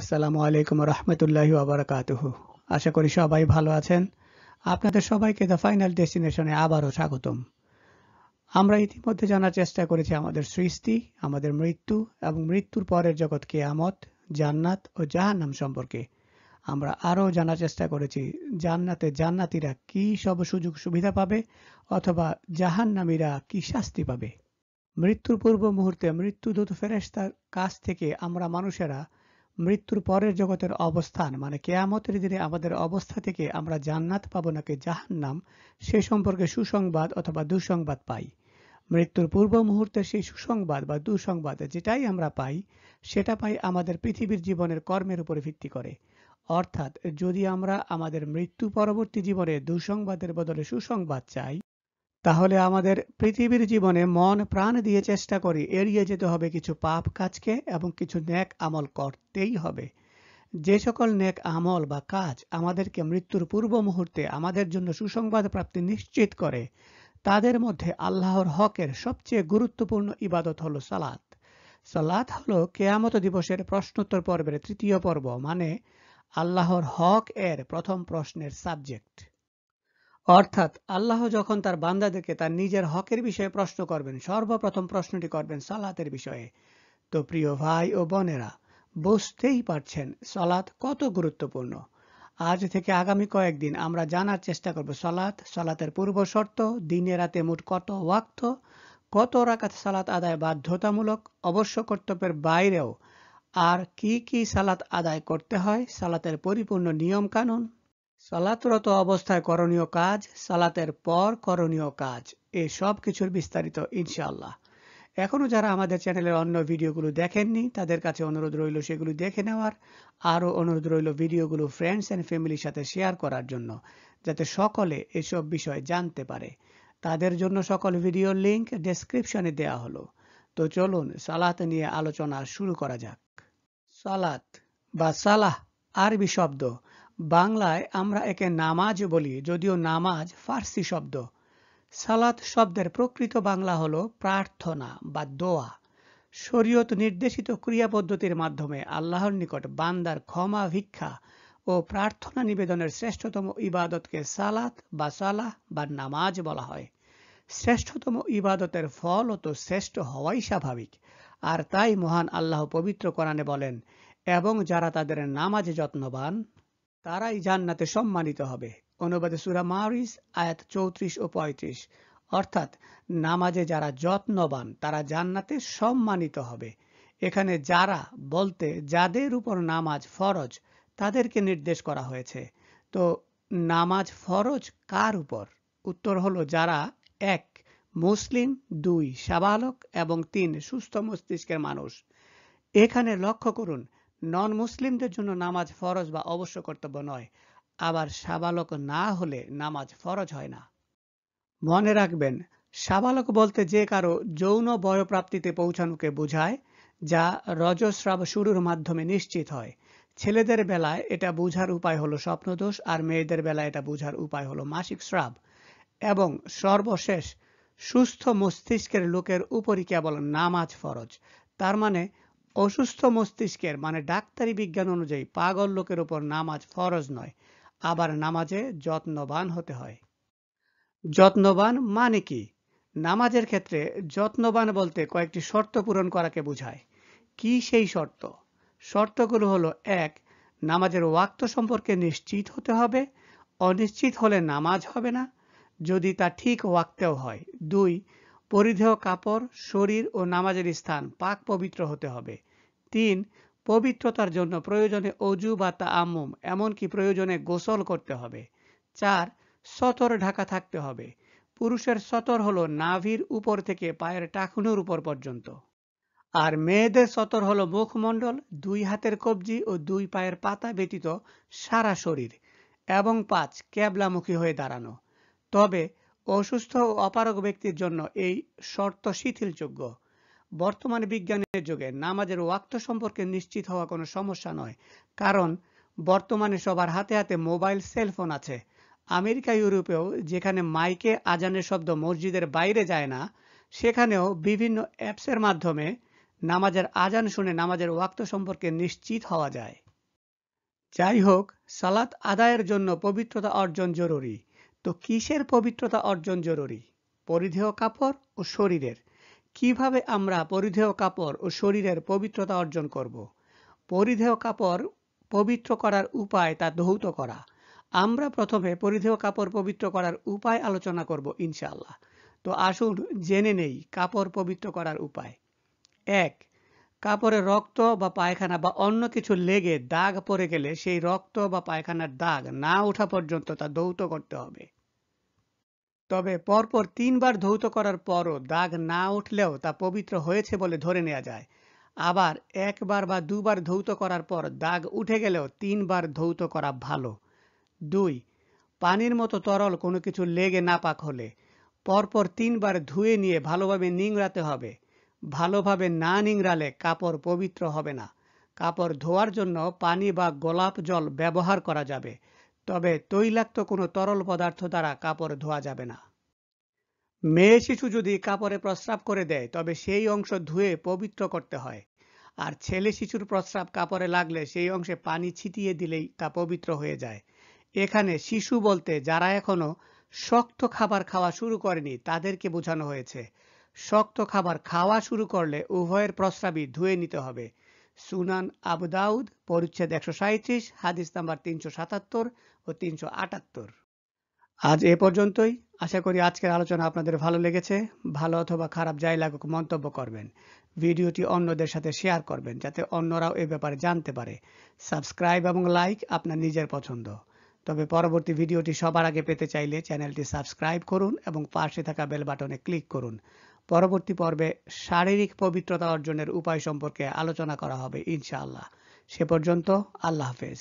আসসালামু আলাইকুম রহমতুল্লাহ আবরাকাতুহ আশা করি সবাই ভালো আছেন আপনাদের সবাইকে দ্য ফাইনাল ডেস্টিনেশনে আবারও স্বাগতম আমরা ইতিমধ্যে জানার চেষ্টা করেছি আমাদের সৃষ্টি আমাদের মৃত্যু এবং মৃত্যুর পরের জগৎ কেয়ামত জান্নাত ও জাহান্নাম সম্পর্কে আমরা আরও জানার চেষ্টা করেছি জান্নাতে জান্নাতিরা কি সব সুযোগ সুবিধা পাবে অথবা জাহান্নামীরা কি শাস্তি পাবে মৃত্যুর পূর্ব মুহূর্তে মৃত্যুদূত ফেরেস্তার কাছ থেকে আমরা মানুষেরা মৃত্যুর পরের জগতের অবস্থান মানে কেয়ামতের দিনে আমাদের অবস্থা থেকে আমরা জান্নাত পাব নাকি জাহান্নাম সে সম্পর্কে সুসংবাদ অথবা দুঃসংবাদ পাই মৃত্যুর পূর্ব মুহূর্তে সেই সুসংবাদ বা দুঃসংবাদ যেটাই আমরা পাই সেটা পাই আমাদের পৃথিবীর জীবনের কর্মের উপরে ভিত্তি করে অর্থাৎ যদি আমরা আমাদের মৃত্যু পরবর্তী জীবনে দুঃসংবাদের বদলে সুসংবাদ চাই তাহলে আমাদের পৃথিবীর জীবনে মন প্রাণ দিয়ে চেষ্টা করি এড়িয়ে যেতে হবে কিছু পাপ কাজকে এবং কিছু ন্যাক আমল করতেই হবে যে সকল ন্যাক আমল বা কাজ আমাদেরকে মৃত্যুর পূর্ব মুহূর্তে আমাদের জন্য সুসংবাদ প্রাপ্তি নিশ্চিত করে তাদের মধ্যে আল্লাহর হকের সবচেয়ে গুরুত্বপূর্ণ ইবাদত হল সালাত সালাত হল কেয়ামত দিবসের প্রশ্নোত্তর পর্বের তৃতীয় পর্ব মানে আল্লাহর হক এর প্রথম প্রশ্নের সাবজেক্ট অর্থাৎ আল্লাহ যখন তার বান্দাদেরকে তার নিজের হকের বিষয়ে প্রশ্ন করবেন সর্বপ্রথম প্রশ্নটি করবেন সালাতের বিষয়ে তো প্রিয় ভাই ও বোনেরা বুঝতেই পারছেন সলাৎ কত গুরুত্বপূর্ণ আজ থেকে আগামী কয়েকদিন আমরা জানার চেষ্টা করব সলাৎ সলাতের পূর্ব শর্ত দিনে রাতে মোট কত ওয়াক্ত কত রাকাত সালাত আদায় বাধ্যতামূলক অবশ্য কর্তব্যের বাইরেও আর কি কি সালাত আদায় করতে হয় সালাতের পরিপূর্ণ নিয়ম কানুন সালাতরত অবস্থায় করণীয় কাজ সালাতের পর করণীয় কাজ এ সব কিছুর বিস্তারিত ইনশাআল্লাহ এখনও যারা আমাদের চ্যানেলের অন্য ভিডিওগুলো দেখেননি তাদের কাছে অনুরোধ রইল সেগুলো দেখে নেওয়ার আরও অনুরোধ রইল ভিডিওগুলো ফ্রেন্ডস অ্যান্ড ফ্যামিলির সাথে শেয়ার করার জন্য যাতে সকলে এসব বিষয় জানতে পারে তাদের জন্য সকল ভিডিও লিংক ডেসক্রিপশনে দেয়া হলো তো চলুন সালাত নিয়ে আলোচনা শুরু করা যাক সালাত বা সালাহ আরবি শব্দ বাংলায় আমরা একে নামাজ বলি যদিও নামাজ ফার্সি শব্দ সালাত শব্দের প্রকৃত বাংলা হল প্রার্থনা বা দোয়া শরীয়ত নির্দেশিত ক্রিয়া পদ্ধতির মাধ্যমে আল্লাহর নিকট বান্দার ক্ষমা ভিক্ষা ও প্রার্থনা নিবেদনের শ্রেষ্ঠতম ইবাদতকে সালাত বা সালাহ বা নামাজ বলা হয় শ্রেষ্ঠতম ইবাদতের ফল তো শ্রেষ্ঠ হওয়াই স্বাভাবিক আর তাই মহান আল্লাহ পবিত্র কোরআনে বলেন এবং যারা তাদের নামাজে যত্নবান তারাই জান্নাতে সম্মানিত হবে অনুবাদে সুরা মারিস আয়াত চৌত্রিশ ও পঁয়ত্রিশ অর্থাৎ নামাজে যারা যত্নবান তারা জান্নাতে সম্মানিত হবে এখানে যারা বলতে যাদের উপর নামাজ ফরজ তাদেরকে নির্দেশ করা হয়েছে তো নামাজ ফরজ কার উপর উত্তর হলো যারা এক মুসলিম দুই সাবালক এবং তিন সুস্থ মস্তিষ্কের মানুষ এখানে লক্ষ্য করুন নন মুসলিমদের জন্য নামাজ ফরজ বা অবশ্য কর্তব্য নয় আবার সাবালক না হলে নামাজ ফরজ হয় না মনে রাখবেন সাবালক বলতে যে কারো যৌন বয়প্রাপ্তিতে পৌঁছানোকে বোঝায় যা রজস্রাব শুরুর মাধ্যমে নিশ্চিত হয় ছেলেদের বেলায় এটা বুঝার উপায় হলো স্বপ্নদোষ আর মেয়েদের বেলায় এটা বুঝার উপায় হলো মাসিক স্রাব এবং সর্বশেষ সুস্থ মস্তিষ্কের লোকের উপরই কেবল নামাজ ফরজ তার মানে অসুস্থ মস্তিষ্কের মানে ডাক্তারি বিজ্ঞান অনুযায়ী পাগল লোকের উপর নামাজ ফরজ নয় আবার নামাজে যত্নবান হতে হয় যত্নবান মানে কি নামাজের ক্ষেত্রে যত্নবান বলতে কয়েকটি শর্ত পূরণ করাকে বোঝায় কি সেই শর্ত শর্তগুলো হলো এক নামাজের ওয়াক্ত সম্পর্কে নিশ্চিত হতে হবে অনিশ্চিত হলে নামাজ হবে না যদি তা ঠিক ওয়াক্তেও হয় দুই পরিধেয় কাপড় শরীর ও নামাজের স্থান পাক পবিত্র হতে হবে তিন পবিত্রতার জন্য প্রয়োজনে অজু বা তাআমুম এমনকি প্রয়োজনে গোসল করতে হবে চার সতর ঢাকা থাকতে হবে পুরুষের সতর হলো নাভির উপর থেকে পায়ের টাকুনুর উপর পর্যন্ত আর মেয়েদের সতর হলো মুখমণ্ডল দুই হাতের কবজি ও দুই পায়ের পাতা ব্যতীত সারা শরীর এবং পাঁচ ক্যাবলামুখী হয়ে দাঁড়ানো তবে অসুস্থ ও অপারগ ব্যক্তির জন্য এই শর্ত শিথিলযোগ্য বর্তমানে বিজ্ঞানের যুগে নামাজের ওয়াক্ত সম্পর্কে নিশ্চিত হওয়া কোনো সমস্যা নয় কারণ বর্তমানে সবার হাতে হাতে মোবাইল সেলফোন আছে আমেরিকা ইউরোপেও যেখানে মাইকে আজানের শব্দ মসজিদের বাইরে যায় না সেখানেও বিভিন্ন অ্যাপসের মাধ্যমে নামাজের আজান শুনে নামাজের ওয়াক্ত সম্পর্কে নিশ্চিত হওয়া যায় যাই হোক সালাত আদায়ের জন্য পবিত্রতা অর্জন জরুরি তো কিসের পবিত্রতা অর্জন জরুরি পরিধেয় কাপড় ও শরীরের কিভাবে আমরা পরিধেয় কাপড় ও শরীরের পবিত্রতা অর্জন করব। পরিধেয় কাপড় পবিত্র করার উপায় তা ধৌত করা আমরা প্রথমে পরিধেয় কাপড় পবিত্র করার উপায় আলোচনা করব ইনশাআল্লাহ তো আসুন জেনে নেই কাপড় পবিত্র করার উপায় এক কাপড়ে রক্ত বা পায়খানা বা অন্য কিছু লেগে দাগ পড়ে গেলে সেই রক্ত বা পায়খানার দাগ না ওঠা পর্যন্ত তা দৌত করতে হবে তবে পরপর তিনবার ধৌত করার পরও দাগ না উঠলেও তা পবিত্র হয়েছে বলে ধরে নেওয়া যায় আবার একবার বা দুবার ধৌত করার পর দাগ উঠে গেলেও তিনবার ধৌত করা ভালো দুই পানির মতো তরল কোনো কিছু লেগে না পাক হলে পরপর তিনবার ধুয়ে নিয়ে ভালোভাবে নিংড়াতে হবে ভালোভাবে না নিংড়ালে কাপড় পবিত্র হবে না কাপড় ধোয়ার জন্য পানি বা গোলাপ জল ব্যবহার করা যাবে তবে তৈলাক্ত কোনো তরল পদার্থ দ্বারা কাপড় ধোয়া যাবে না মেয়ে শিশু যদি কাপড়ে প্রস্রাব করে দেয় তবে সেই অংশ ধুয়ে পবিত্র করতে হয় আর ছেলে শিশুর প্রস্রাব কাপড়ে লাগলে সেই অংশে পানি ছিটিয়ে দিলেই তা পবিত্র হয়ে যায় এখানে শিশু বলতে যারা এখনো শক্ত খাবার খাওয়া শুরু করেনি তাদেরকে বোঝানো হয়েছে শক্ত খাবার খাওয়া শুরু করলে উভয়ের প্রস্রাবই ধুয়ে নিতে হবে সুনান আবুদাউদ পরিচ্ছেদ একশো সাঁত্রিশ হাদিস নাম্বার তিনশো সাতাত্তর ও তিনশো আটাত্তর আজ এ পর্যন্তই আশা করি আজকের আলোচনা আপনাদের ভালো লেগেছে ভালো অথবা খারাপ যাই লাগুক মন্তব্য করবেন ভিডিওটি অন্যদের সাথে শেয়ার করবেন যাতে অন্যরাও এ ব্যাপারে জানতে পারে সাবস্ক্রাইব এবং লাইক আপনার নিজের পছন্দ তবে পরবর্তী ভিডিওটি সবার আগে পেতে চাইলে চ্যানেলটি সাবস্ক্রাইব করুন এবং পাশে থাকা বেল বাটনে ক্লিক করুন পরবর্তী পর্বে শারীরিক পবিত্রতা অর্জনের উপায় সম্পর্কে আলোচনা করা হবে ইনশাআল্লাহ সে পর্যন্ত আল্লাহ হাফেজ